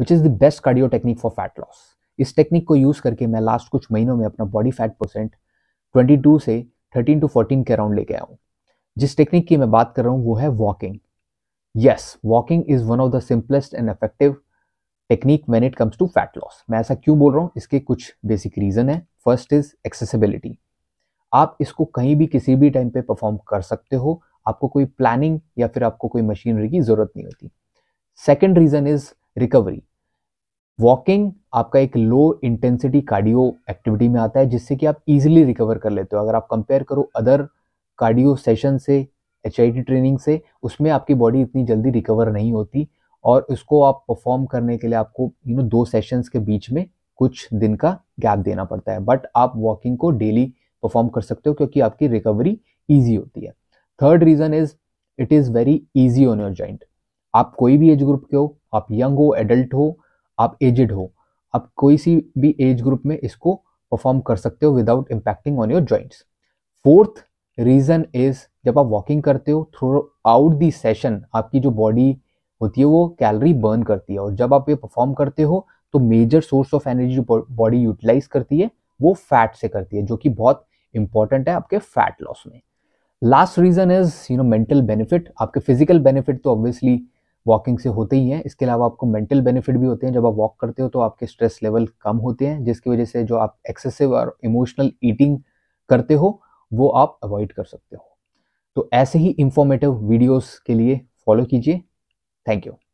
which is the best cardio technique for fat loss इस technique को use करके मैं लास्ट कुछ महीनों में अपना बॉडी फैट परसेंट 22 से 13 टू 14 के अराउंड लेके आया हूँ जिस टेक्निक की मैं बात कर रहा हूँ वो है walking yes walking is one of the simplest and effective technique when it comes to fat loss मैं ऐसा क्यों बोल रहा हूँ इसके कुछ बेसिक रीज़न है फर्स्ट इज़ एक्सेसिबिलिटी आप इसको कहीं भी किसी भी टाइम पे परफॉर्म कर सकते हो आपको कोई प्लानिंग या फिर आपको कोई मशीनरी की ज़रूरत नहीं होती second reason is recovery walking आपका एक लो इंटेंसिटी कार्डियो एक्टिविटी में आता है जिससे कि आप इजीली रिकवर कर लेते हो अगर आप कंपेयर करो अदर कार्डियो सेशन से एच ट्रेनिंग से उसमें आपकी बॉडी इतनी जल्दी रिकवर नहीं होती और उसको आप परफॉर्म करने के लिए आपको यू नो दो सेशंस के बीच में कुछ दिन का गैप देना पड़ता है बट आप वॉकिंग को डेली परफॉर्म कर सकते हो क्योंकि आपकी रिकवरी ईजी होती है third reason is it is very easy on your joint आप कोई भी एज ग्रुप के हो आप यंग हो एडल्ट हो आप एजड हो आप कोई सी भी एज ग्रुप में इसको परफॉर्म कर सकते हो without impacting on your joints fourth reason is जब आप वॉकिंग करते हो थ्रू आउट दी सेशन आपकी जो बॉडी होती है वो कैलरी बर्न करती है और जब आप ये परफॉर्म करते हो तो मेजर सोर्स ऑफ एनर्जी जो बॉडी यूटिलाइज करती है वो फैट से करती है जो कि बहुत इंपॉर्टेंट है आपके फैट लॉस में last reason is you know mental benefit आपके फिजिकल बेनिफिट तो ऑब्वियसली वॉकिंग से होते ही हैं इसके अलावा आपको मेंटल बेनिफिट भी होते हैं जब आप वॉक करते हो तो आपके स्ट्रेस लेवल कम होते हैं जिसकी वजह से जो आप एक्सेसिव और इमोशनल ईटिंग करते हो वो आप अवॉइड कर सकते हो तो ऐसे ही इंफॉर्मेटिव वीडियोस के लिए फॉलो कीजिए थैंक यू